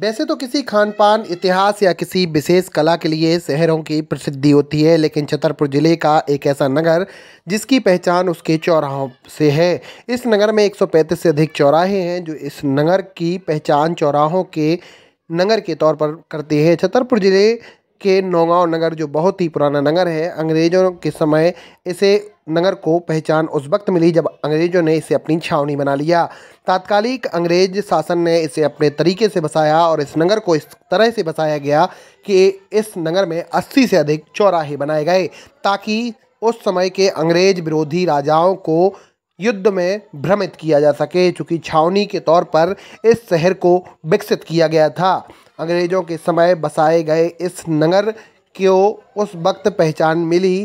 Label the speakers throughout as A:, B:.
A: वैसे तो किसी खान पान इतिहास या किसी विशेष कला के लिए शहरों की प्रसिद्धि होती है लेकिन छतरपुर ज़िले का एक ऐसा नगर जिसकी पहचान उसके चौराहों से है इस नगर में 135 से अधिक चौराहे हैं जो इस नगर की पहचान चौराहों के नगर के तौर पर करते हैं छतरपुर ज़िले के नौगांव नगर जो बहुत ही पुराना नगर है अंग्रेज़ों के समय इसे नगर को पहचान उस वक्त मिली जब अंग्रेज़ों ने इसे अपनी छावनी बना लिया तात्कालिक अंग्रेज शासन ने इसे अपने तरीके से बसाया और इस नगर को इस तरह से बसाया गया कि इस नगर में 80 से अधिक चौराहे बनाए गए ताकि उस समय के अंग्रेज विरोधी राजाओं को युद्ध में भ्रमित किया जा सके चूँकि छावनी के तौर पर इस शहर को विकसित किया गया था अंग्रेज़ों के समय बसाए गए इस नगर को उस वक्त पहचान मिली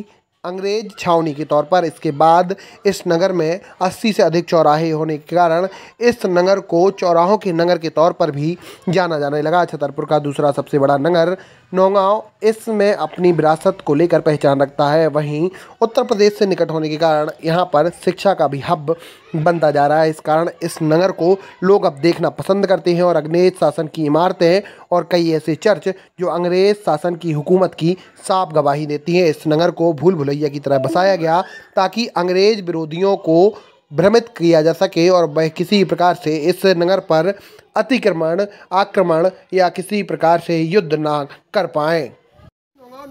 A: अंग्रेज छावनी के तौर पर इसके बाद इस नगर में 80 से अधिक चौराहे होने के कारण इस नगर को चौराहों के नगर के तौर पर भी जाना जाने लगा छतरपुर का दूसरा सबसे बड़ा नगर नौगांव इसमें अपनी विरासत को लेकर पहचान रखता है वहीं उत्तर प्रदेश से निकट होने के कारण यहाँ पर शिक्षा का भी हब बनता जा रहा है इस कारण इस नगर को लोग अब देखना पसंद करते हैं और अग्नेज शासन की इमारतें और कई ऐसे चर्च जो अंग्रेज शासन की हुकूमत की साफ गवाही देती हैं इस नगर को भूल भुलैया की तरह बसाया गया ताकि अंग्रेज विरोधियों को भ्रमित किया जा सके और वह किसी प्रकार से इस नगर पर अतिक्रमण आक्रमण या किसी प्रकार से युद्ध ना कर पाए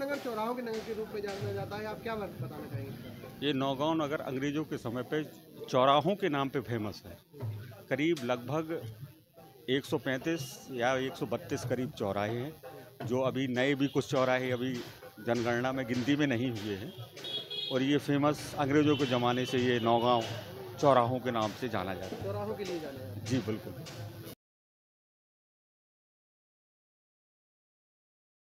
B: नगर चौराहों के नगर के रूप में जाना जाता है आप क्या बताना ये नौगांव नगर अंग्रेजों के समय पे चौराहों के नाम पे फेमस है करीब लगभग 135 या 132 करीब चौराहे हैं जो अभी नए भी कुछ चौराहे अभी जनगणना में गिनती में नहीं हुए हैं और ये फेमस अंग्रेज़ों के ज़माने से ये नौगांव चौराहों के नाम से जाना जाता है चौराहों के लिए जाना जाता है जी बिल्कुल